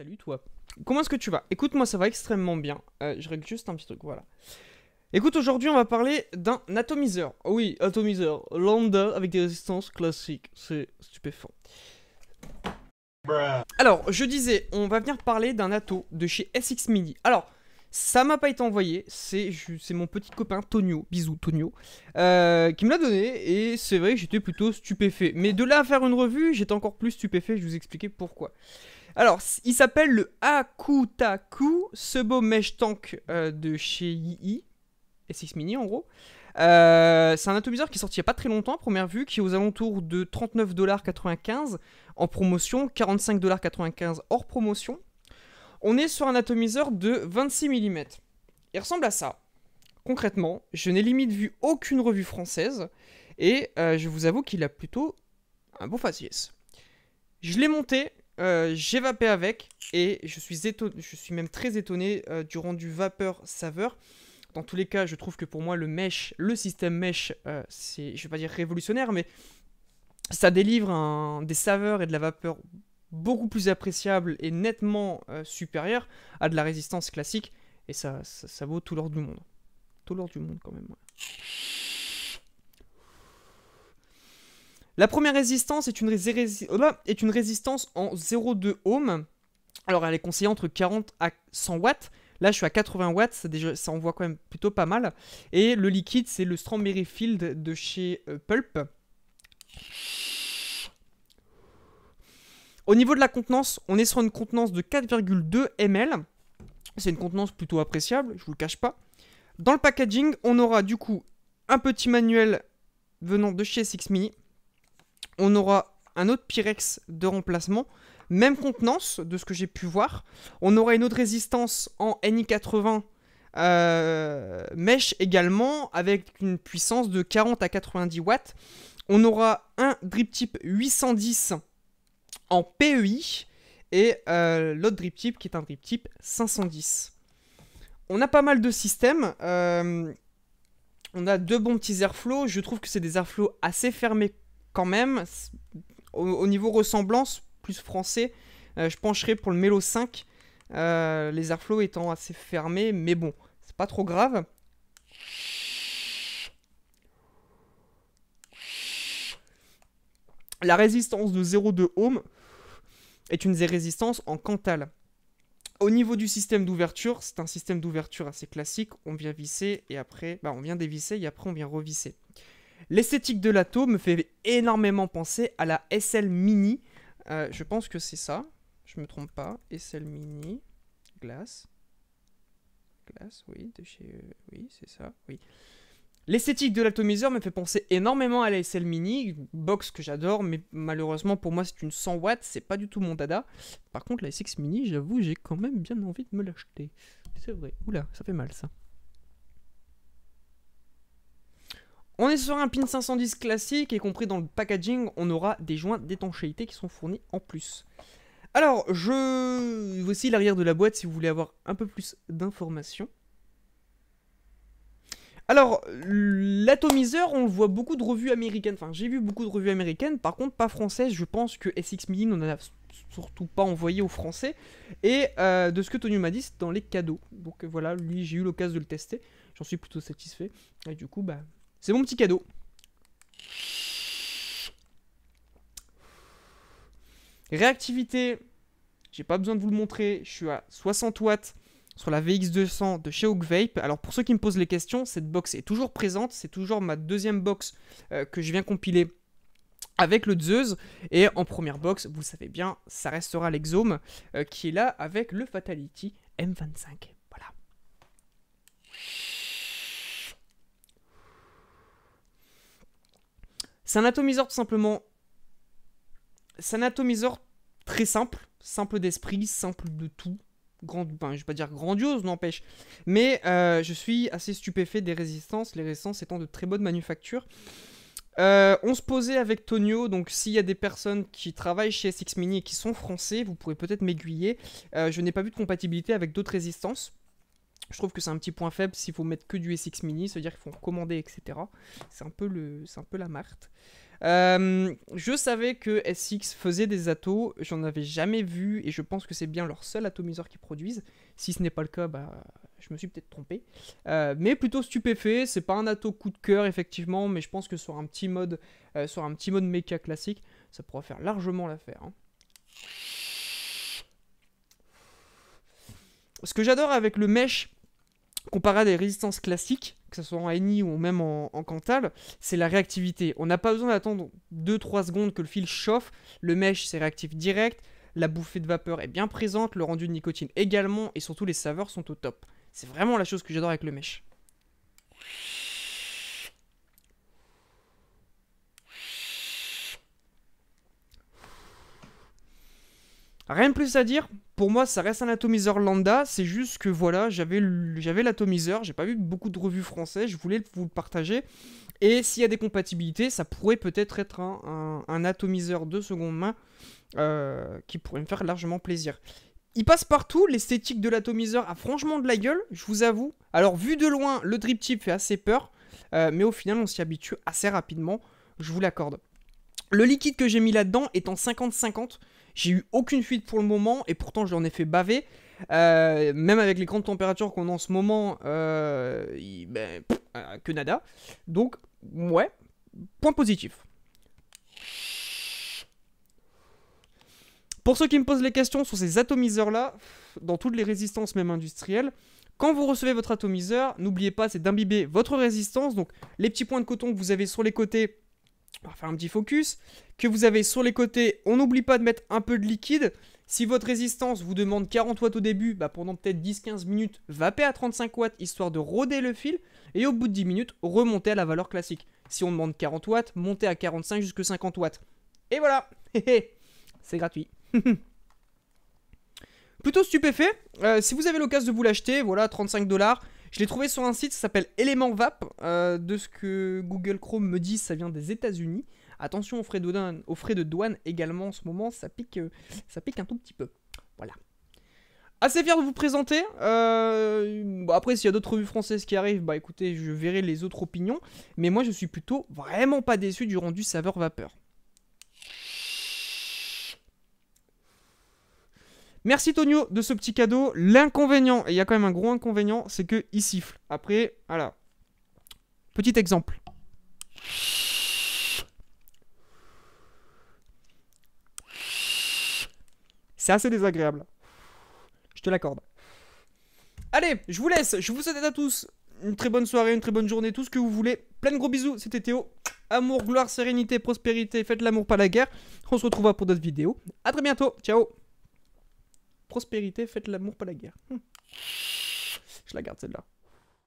Salut toi. Comment est-ce que tu vas Écoute, moi ça va extrêmement bien. Euh, je règle juste un petit truc, voilà. Écoute, aujourd'hui on va parler d'un atomiseur. Oh oui, atomiseur. Lambda avec des résistances classiques. C'est stupéfiant. Alors, je disais, on va venir parler d'un ato de chez SX Mini. Alors, ça m'a pas été envoyé, c'est mon petit copain Tonio, bisous Tonio, euh, qui me l'a donné, et c'est vrai que j'étais plutôt stupéfait. Mais de là à faire une revue, j'étais encore plus stupéfait, je vais vous expliquer pourquoi. Alors, il s'appelle le Akutaku ce beau Mesh Tank euh, de chez II, SX Mini en gros. Euh, c'est un atomiseur qui est sorti il n'y a pas très longtemps, première vue, qui est aux alentours de 39,95$ en promotion, 45,95$ hors promotion. On est sur un atomiseur de 26 mm. Il ressemble à ça. Concrètement, je n'ai limite vu aucune revue française et euh, je vous avoue qu'il a plutôt un beau faciès. Je l'ai monté, euh, j'ai vapé avec et je suis, je suis même très étonné euh, du rendu vapeur-saveur. Dans tous les cas, je trouve que pour moi, le mesh, le système mesh, euh, c'est, je vais pas dire révolutionnaire, mais ça délivre des saveurs et de la vapeur beaucoup plus appréciables et nettement supérieures à de la résistance classique. Et ça, ça, vaut tout l'ordre du monde. Tout l'ordre du monde quand même. La première résistance est une, oh résistance en 0,2 ohm. Alors elle est conseillée entre 40 à 100 watts. Là, je suis à 80 watts, ça, ça envoie quand même plutôt pas mal. Et le liquide, c'est le Strawberry Field de chez euh, Pulp. Au niveau de la contenance, on est sur une contenance de 4,2 ml. C'est une contenance plutôt appréciable, je vous le cache pas. Dans le packaging, on aura du coup un petit manuel venant de chez SX Mini on aura un autre Pyrex de remplacement, même contenance de ce que j'ai pu voir. On aura une autre résistance en NI80 euh, mèche également avec une puissance de 40 à 90 watts. On aura un drip type 810 en PEI et euh, l'autre drip type qui est un drip type 510. On a pas mal de systèmes. Euh, on a deux bons petits airflows. Je trouve que c'est des airflows assez fermés quand même, au, niveau ressemblance, plus français, euh, je pencherai pour le Melo 5, euh, les airflows étant assez fermés, mais bon, c'est pas trop grave. La résistance de 0,2 ohm est une résistance en cantal. Au niveau du système d'ouverture, c'est un système d'ouverture assez classique. On vient visser et après, bah, on vient dévisser et après on vient revisser. L'esthétique de l'Ato me fait énormément penser à la SL Mini. Euh, je pense que c'est ça. Je me trompe pas. SL Mini. Glace. Glace, oui. De chez... Euh, oui, c'est ça. Oui. L'esthétique de l'atomiseur me fait penser énormément à la SL Mini, box que j'adore, mais malheureusement pour moi c'est une 100 watts, c'est pas du tout mon dada. Par contre la SX Mini, j'avoue, j'ai quand même bien envie de me l'acheter. C'est vrai. Oula, ça fait mal ça. On est sur un pin 510 classique, et compris dans le packaging, on aura des joints d'étanchéité qui sont fournis en plus. Alors, je... voici l'arrière de la boîte si vous voulez avoir un peu plus d'informations. Alors, l'atomiseur, on le voit beaucoup de revues américaines. Enfin, j'ai vu beaucoup de revues américaines. Par contre, pas françaises. Je pense que SX Mini n'en a surtout pas envoyé aux Français. Et euh, de ce que Tony m'a dit, c'est dans les cadeaux. Donc voilà, lui, j'ai eu l'occasion de le tester. J'en suis plutôt satisfait. Et du coup, bah, c'est mon petit cadeau. Réactivité, j'ai pas besoin de vous le montrer, je suis à 60 watts sur la VX200 de chez Oak Vape. Alors pour ceux qui me posent les questions, cette box est toujours présente, c'est toujours ma deuxième box euh, que je viens compiler avec le Zeus. Et en première box, vous savez bien, ça restera l'Exome euh, qui est là avec le Fatality M25. C'est un atomiseur tout simplement. C'est un atomiseur très simple, simple d'esprit, simple de tout. Grand, ben, je vais pas dire grandiose, n'empêche. Mais euh, je suis assez stupéfait des résistances, les résistances étant de très bonne manufacture. Euh, on se posait avec Tonio, donc s'il y a des personnes qui travaillent chez SX Mini et qui sont français, vous pourrez peut-être m'aiguiller. Euh, je n'ai pas vu de compatibilité avec d'autres résistances je trouve que c'est un petit point faible s'il faut mettre que du SX Mini, c'est-à-dire qu'il faut commander, etc. C'est un peu, le, un peu la marthe. Euh, je savais que SX faisait des atos, j'en avais jamais vu et je pense que c'est bien leur seul atomiseur qu'ils produisent. Si ce n'est pas le cas, bah, je me suis peut-être trompé. Euh, mais plutôt stupéfait, c'est pas un ato coup de cœur effectivement, mais je pense que sur un petit mode, euh, sur un petit mode méca classique, ça pourra faire largement l'affaire. Hein. Ce que j'adore avec le mesh, comparé à des résistances classiques, que ce soit en NI ou même en, en Cantal, c'est la réactivité. On n'a pas besoin d'attendre 2-3 secondes que le fil chauffe, le mèche c'est réactif direct, la bouffée de vapeur est bien présente, le rendu de nicotine également, et surtout les saveurs sont au top. C'est vraiment la chose que j'adore avec le mèche. Rien de plus à dire, pour moi, ça reste un atomiseur lambda. C'est juste que voilà, j'avais l'atomiseur. J'ai pas vu beaucoup de revues françaises. Je voulais vous le partager. Et s'il y a des compatibilités, ça pourrait peut-être être, un, atomiseur de seconde main euh, qui pourrait me faire largement plaisir. Il passe partout, l'esthétique de l'atomiseur a franchement de la gueule, je vous avoue. Alors vu de loin, le drip tip fait assez peur, euh, mais au final on s'y habitue assez rapidement, je vous l'accorde. Le liquide que j'ai mis là-dedans est en 50-50, j'ai eu aucune fuite pour le moment et pourtant je l'en ai fait baver. Euh, même avec les grandes températures qu'on a en ce moment, euh, ben, euh, que nada. Donc, ouais, point positif. Pour ceux qui me posent les questions sur ces atomiseurs-là, dans toutes les résistances même industrielles, quand vous recevez votre atomiseur, n'oubliez pas, c'est d'imbiber votre résistance. Donc, les petits points de coton que vous avez sur les côtés, on va faire un petit focus, que vous avez sur les côtés, on n'oublie pas de mettre un peu de liquide. Si votre résistance vous demande 40 watts au début, bah, pendant peut-être 10-15 minutes, vapez à 35 watts histoire de roder le fil et au bout de 10 minutes, remontez à la valeur classique. Si on demande 40 watts, montez à 45 jusqu'à 50 watts. Et voilà C'est gratuit Plutôt stupéfait, euh, si vous avez l'occasion de vous l'acheter, voilà 35 dollars, je l'ai trouvé sur un site, ça s'appelle Element Vap. Euh, de ce que Google Chrome me dit, ça vient des États-Unis. Attention aux frais, de douane, aux frais de douane également en ce moment, ça pique, euh, ça pique un tout petit peu. Voilà. Assez fier de vous présenter. Euh, après, s'il y a d'autres revues françaises qui arrivent, bah écoutez, je verrai les autres opinions. Mais moi, je suis plutôt vraiment pas déçu du rendu saveur vapeur. Merci Tonio de ce petit cadeau. L'inconvénient, et il y a quand même un gros inconvénient, c'est que il siffle. Après, voilà. Petit exemple. C'est assez désagréable. Je te l'accorde. Allez, je vous laisse. Je vous souhaite à tous une très bonne soirée, une très bonne journée, tout ce que vous voulez. Plein de gros bisous. C'était Théo. Amour, gloire, sérénité, prospérité. Faites l'amour, pas la guerre. On se retrouvera pour d'autres vidéos. À très bientôt. Ciao. Prospérité, faites l'amour, pas la guerre. Hmm. Je la garde celle-là.